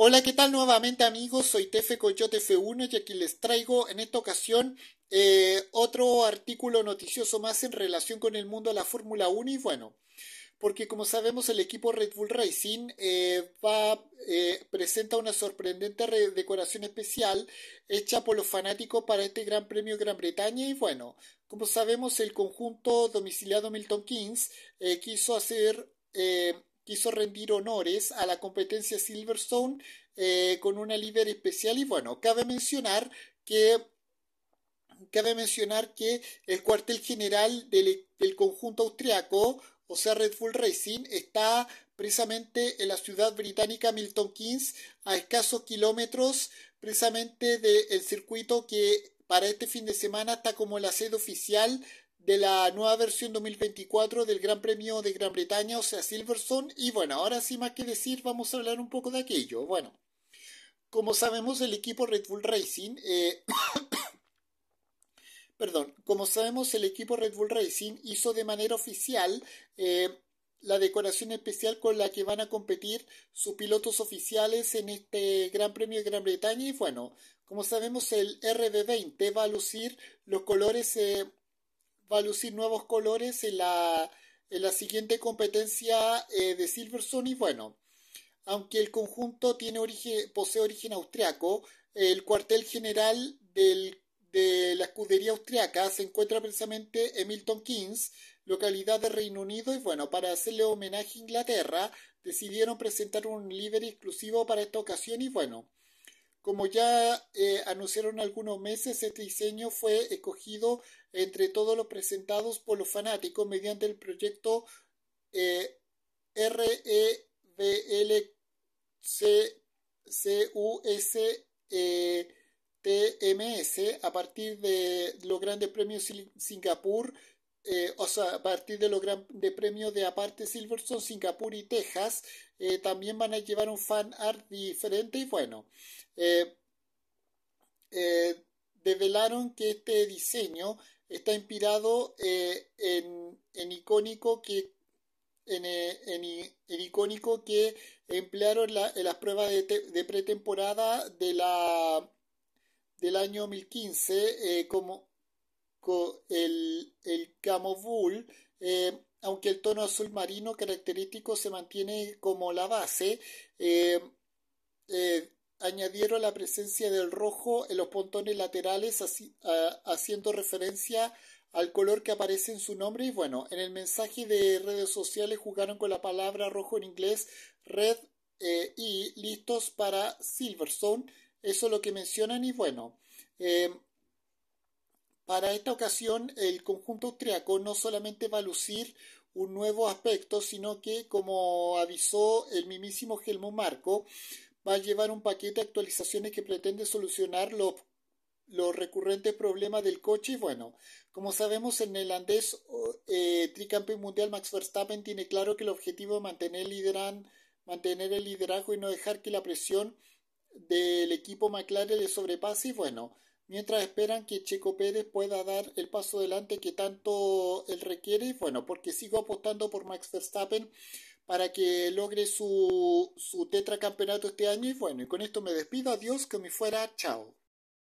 Hola, ¿qué tal nuevamente amigos? Soy Tefe Coyote F1 y aquí les traigo en esta ocasión eh, otro artículo noticioso más en relación con el mundo de la Fórmula 1 y bueno, porque como sabemos el equipo Red Bull Racing eh, va, eh, presenta una sorprendente decoración especial hecha por los fanáticos para este Gran Premio de Gran Bretaña y bueno, como sabemos el conjunto domiciliado Milton Keynes quiso hacer quiso rendir honores a la competencia Silverstone eh, con una líder especial y bueno, cabe mencionar que cabe mencionar que el cuartel general del, conjunto austriaco, o sea Red Bull Racing, está precisamente en la ciudad británica Milton Keynes, a escasos kilómetros precisamente del circuito que para este fin de semana está como la sede oficial de la nueva versión 2024 del Gran Premio de Gran Bretaña, o sea, Silverstone. Y bueno, ahora sin más que decir, vamos a hablar un poco de aquello. Bueno, como sabemos, el equipo Red Bull Racing... Eh, perdón, como sabemos, el equipo Red Bull Racing hizo de manera oficial eh, la decoración especial con la que van a competir sus pilotos oficiales en este Gran Premio de Gran Bretaña. Y bueno, como sabemos, el RB20 va a lucir los colores eh, va a lucir nuevos colores en la, en la siguiente competencia eh, de Silverstone y bueno, aunque el conjunto tiene origen, posee origen austriaco, el cuartel general de la escudería austriaca se encuentra precisamente en Milton Keynes, localidad de Reino Unido y bueno, para hacerle homenaje a Inglaterra decidieron presentar un livery exclusivo para esta ocasión y bueno, como ya eh, anunciaron algunos meses, este diseño fue escogido entre todos los presentados por los fanáticos mediante el proyecto eh, a partir de los grandes premios Singapur eh, o sea, a partir de los grandes premios de aparte Silverstone, Singapur y Texas, eh, también van a llevar un fan art diferente y bueno, eh, eh develaron que este diseño está inspirado en, icónico que en, icónico que emplearon en las pruebas de, pretemporada de la del año 2015 como el Bull, eh, aunque el tono azul marino característico se mantiene como la base, eh, eh, añadieron la presencia del rojo en los pontones laterales, haciendo referencia al color que aparece en su nombre. Y bueno, en el mensaje de redes sociales jugaron con la palabra rojo en inglés, red y listos para Silverstone. Eso es lo que mencionan y bueno. Para esta ocasión, el conjunto austriaco no solamente va a lucir un nuevo aspecto, sino que, como avisó el mismísimo Gelmo Marco, va a llevar un paquete de actualizaciones que pretende solucionar los, recurrentes problemas del coche. Y bueno, como sabemos, el neerlandés eh, tricampeón mundial Max Verstappen tiene claro que el objetivo es mantener, mantener el liderazgo y no dejar que la presión del equipo McLaren le sobrepase. Y bueno, mientras esperan que Checo Pérez pueda dar el paso adelante que tanto él requiere. Bueno, porque sigo apostando por Max Verstappen para que logre su, su tetracampeonato este año. Y bueno, y con esto me despido. Adiós, que me fuera. Chao.